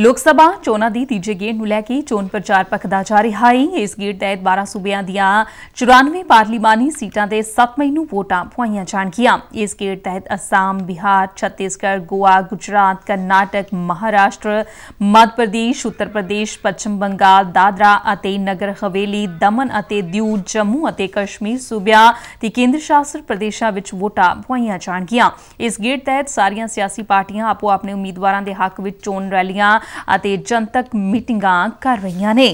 ਲੋਕ ਸਭਾ ਚੋਣਾਂ ਦੀ ਤੀਜੇ ਗੇੜ ਨੂੰ ਲੈ ਕੇ ਚੋਣ ਪ੍ਰਚਾਰ ਪਖਦਾ ਜਾ ਰਿਹਾ ਹੈ ਇਸ ਗੇੜ ਤਹਿਤ 12 ਸੂਬਿਆਂ ਦੀਆਂ 94 ਪਾਰਲੀਮਾਨੀ ਸੀਟਾਂ ਦੇ 7 ਮਈ ਨੂੰ ਵੋਟਾਂ ਪੁਆਈਆਂ ਜਾਣਗੀਆਂ ਇਸ ਗੇੜ ਤਹਿਤ ਅਸਾਮ ਬਿਹਾਰ ਛੱਤੀਸਗੜ੍ਹ ਗੋਆ ਗੁਜਰਾਤ ਕਰਨਾਟਕ ਮਹਾਰਾਸ਼ਟਰ ਮੱਧ ਪ੍ਰਦੇਸ਼ ਉੱਤਰ ਪ੍ਰਦੇਸ਼ ਪੱਛਮ ਬੰਗਾਲ ਦਾਦਰਾ ਅਤੇ ਨਗਰ ਹਵੇਲੀ ਦਮਨ ਅਤੇ ਦਿਊ ਜੰਮੂ ਅਤੇ ਕਸ਼ਮੀਰ ਸੂਬਿਆਂ ਤੇ ਕੇਂਦਰ ਸ਼ਾਸਿਤ ਪ੍ਰਦੇਸ਼ਾਂ ਵਿੱਚ ਵੋਟਾਂ ਪੁਆਈਆਂ ਜਾਣਗੀਆਂ ਇਸ ਗੇੜ ਤਹਿਤ ਸਾਰੀਆਂ ਸਿਆਸੀ ਪਾਰਟੀਆਂ ਆਪੋ ਆਪਣੇ ਉਮੀਦਵਾਰਾਂ ਦੇ ਹੱਕ ਵਿੱਚ ਚੋਣ ਰੈਲੀਆਂ ਅਤੇ ਜਨਤਕ ਮੀਟਿੰਗਾਂ ਕਰ ਰਹੀਆਂ ਨੇ